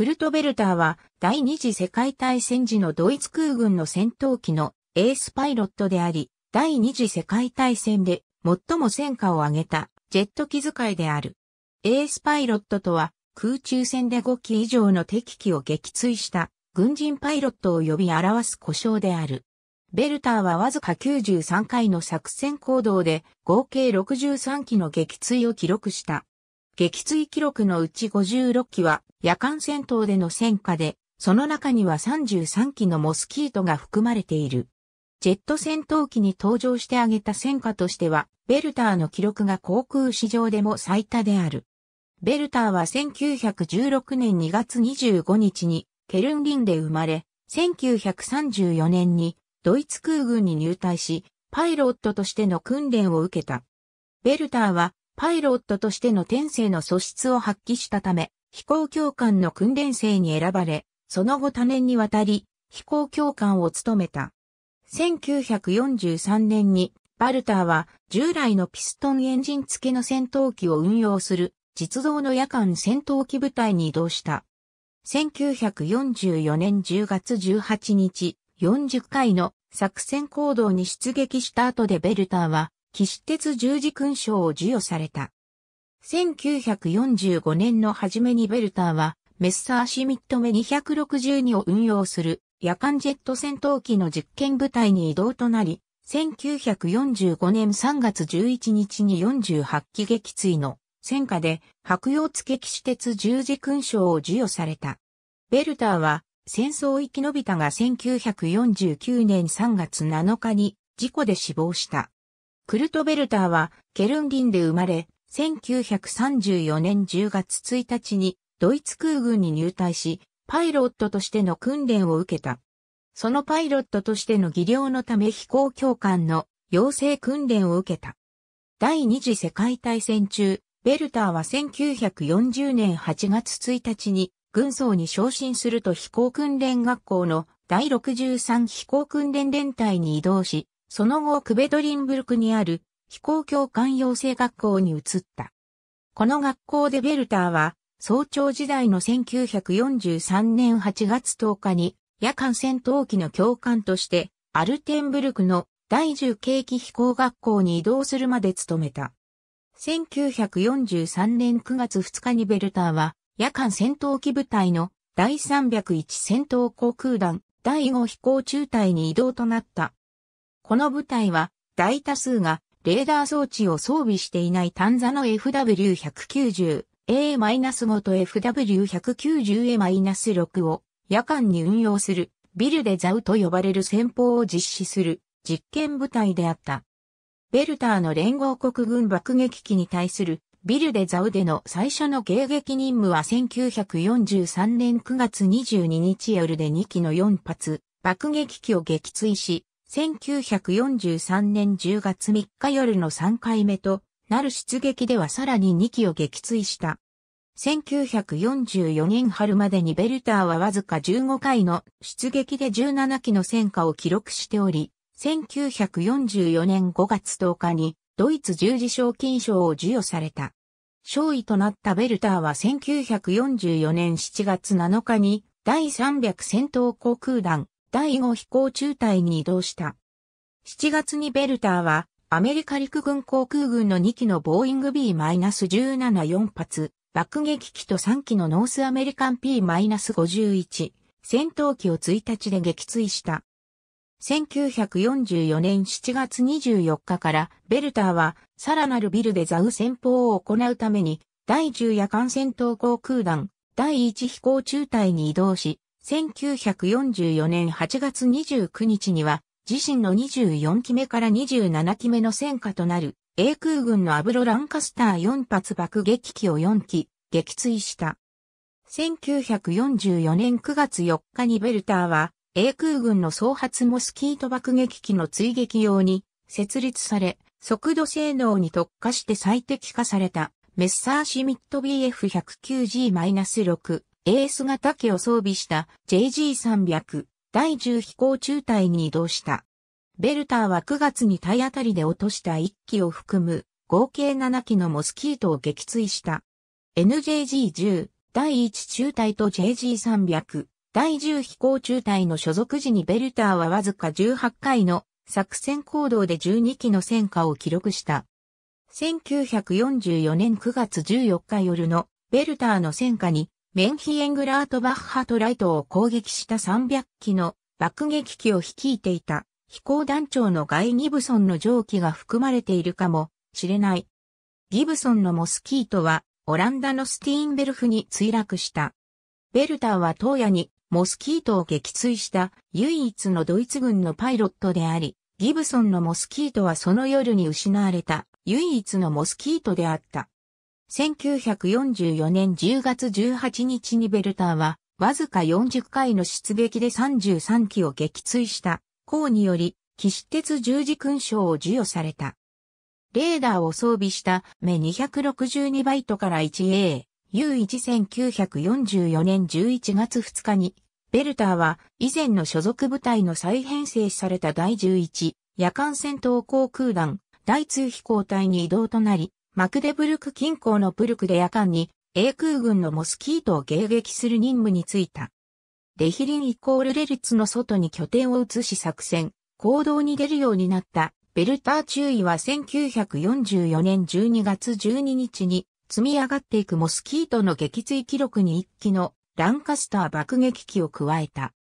クルトベルターは第二次世界大戦時のドイツ空軍の戦闘機のエースパイロットであり、第二次世界大戦で最も戦果を上げたジェット機遣いである。エースパイロットとは空中戦で5機以上の敵機を撃墜した軍人パイロットを呼び表す故障である。ベルターはわずか93回の作戦行動で合計63機の撃墜を記録した。撃墜記録のうち56機は夜間戦闘での戦火で、その中には33機のモスキートが含まれている。ジェット戦闘機に登場してあげた戦火としては、ベルターの記録が航空史上でも最多である。ベルターは1916年2月25日にケルンリンで生まれ、1934年にドイツ空軍に入隊し、パイロットとしての訓練を受けた。ベルターはパイロットとしての天性の素質を発揮したため、飛行教官の訓練生に選ばれ、その後多年にわたり、飛行教官を務めた。1943年に、バルターは従来のピストンエンジン付けの戦闘機を運用する実動の夜間戦闘機部隊に移動した。1944年10月18日、40回の作戦行動に出撃した後でベルターは岸鉄十字勲章を授与された。1945年の初めにベルターは、メッサーシミット目262を運用する夜間ジェット戦闘機の実験部隊に移動となり、1945年3月11日に48機撃墜の戦火で白洋付騎士鉄十字勲章を授与された。ベルターは戦争生き延びたが1949年3月7日に事故で死亡した。クルトベルターはケルンディンで生まれ、1934年10月1日にドイツ空軍に入隊し、パイロットとしての訓練を受けた。そのパイロットとしての技量のため飛行教官の養成訓練を受けた。第二次世界大戦中、ベルターは1940年8月1日に軍曹に昇進すると飛行訓練学校の第63飛行訓練連隊に移動し、その後クベドリンブルクにある飛行教官養成学校に移った。この学校でベルターは、早朝時代の1943年8月10日に、夜間戦闘機の教官として、アルテンブルクの第10景気飛行学校に移動するまで勤めた。1943年9月2日にベルターは、夜間戦闘機部隊の第301戦闘航空団第5飛行中隊に移動となった。この部隊は大多数がレーダー装置を装備していないタンザの FW190A-5 と FW190A-6 を夜間に運用するビルデザウと呼ばれる戦法を実施する実験部隊であった。ベルターの連合国軍爆撃機に対するビルデザウでの最初の迎撃任務は1943年9月22日夜で2機の4発爆撃機を撃墜し、1943年10月3日夜の3回目となる出撃ではさらに2機を撃墜した。1944年春までにベルターはわずか15回の出撃で17機の戦果を記録しており、1944年5月10日にドイツ十字賞金賞を授与された。勝位となったベルターは1944年7月7日に第300戦闘航空団第5飛行中隊に移動した。7月にベルターは、アメリカ陸軍航空軍の2機のボーイング B-174 発、爆撃機と3機のノースアメリカン P-51 戦闘機を1日で撃墜した。1944年7月24日からベルターはさらなるビルでザウ戦法を行うために第10夜間戦闘航空団第1飛行中隊に移動し1944年8月29日には、自身の24機目から27機目の戦果となる、英空軍のアブロ・ランカスター4発爆撃機を4機、撃墜した。1944年9月4日にベルターは、英空軍の総発モスキート爆撃機の追撃用に設立され、速度性能に特化して最適化されたメッサーシミット BF109G-6 エース型機を装備した JG300 第10飛行中隊に移動した。ベルターは9月に体当たりで落とした1機を含む合計7機のモスキートを撃墜した。NJG10 第1中隊と JG300 第10飛行中隊の所属時にベルターはわずか18回の作戦行動で12機の戦果を記録した。1944年9月14日夜のベルターの戦果にメンヒエングラートバッハトライトを攻撃した300機の爆撃機を率いていた飛行団長のガイ・ギブソンの蒸気が含まれているかもしれない。ギブソンのモスキートはオランダのスティーンベルフに墜落した。ベルターは当夜にモスキートを撃墜した唯一のドイツ軍のパイロットであり、ギブソンのモスキートはその夜に失われた唯一のモスキートであった。1944年10月18日にベルターは、わずか40回の出撃で33機を撃墜した、功により、騎士鉄十字勲章を授与された。レーダーを装備した目262バイトから 1A、U1944 年11月2日に、ベルターは以前の所属部隊の再編成された第11夜間戦闘航空団第2飛行隊に移動となり、マクデブルク近郊のブルクで夜間に英空軍のモスキートを迎撃する任務に就いた。レヒリンイコールレルツの外に拠点を移し作戦、行動に出るようになったベルター中尉は1944年12月12日に積み上がっていくモスキートの撃墜記録に一機のランカスター爆撃機を加えた。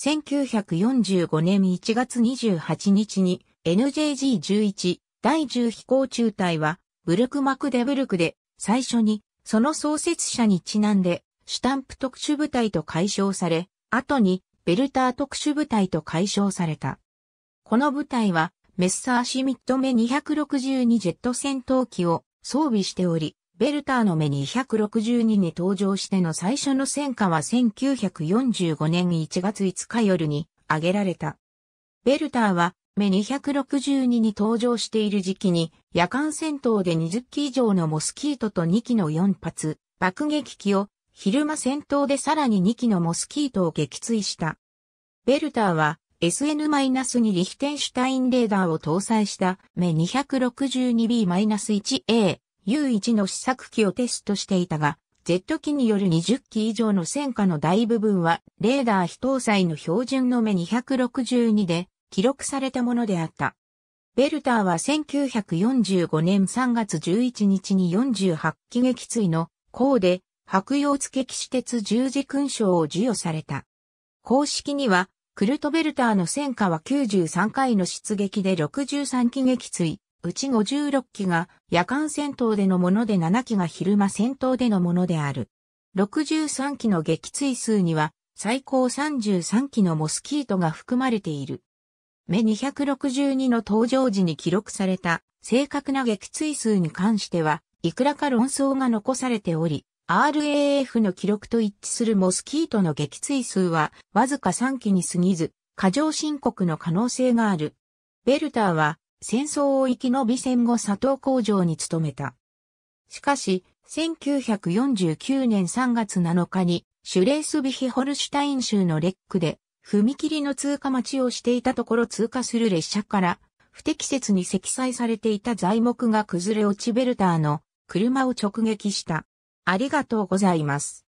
1945年1月28日に NJG11 第10飛行中隊はブルクマクデブルクで、最初に、その創設者にちなんで、シュタンプ特殊部隊と解消され、後に、ベルター特殊部隊と解消された。この部隊は、メッサーシミット目262ジェット戦闘機を装備しており、ベルターの目262に登場しての最初の戦果は1945年1月5日夜に挙げられた。ベルターは目262に登場している時期に、夜間戦闘で20機以上のモスキートと2機の4発、爆撃機を、昼間戦闘でさらに2機のモスキートを撃墜した。ベルターは、SN-2 リヒテンシュタインレーダーを搭載した目 262B-1A U1 の試作機をテストしていたが、Z 機による20機以上の戦火の大部分はレーダー非搭載の標準の目262で記録されたものであった。ベルターは1945年3月11日に48機撃墜の功で白洋付騎士鉄十字勲章を授与された。公式には、クルトベルターの戦火は93回の出撃で63機撃墜、うち56機が夜間戦闘でのもので7機が昼間戦闘でのものである。63機の撃墜数には最高33機のモスキートが含まれている。目262の登場時に記録された正確な撃墜数に関しては、いくらか論争が残されており、RAF の記録と一致するモスキートの撃墜数は、わずか3機に過ぎず、過剰申告の可能性がある。ベルターは、戦争を生き延び戦後佐藤工場に勤めた。しかし、1949年3月7日に、シュレースビヒホルシュタイン州のレックで踏切の通過待ちをしていたところ通過する列車から、不適切に積載されていた材木が崩れ落ちベルターの車を直撃した。ありがとうございます。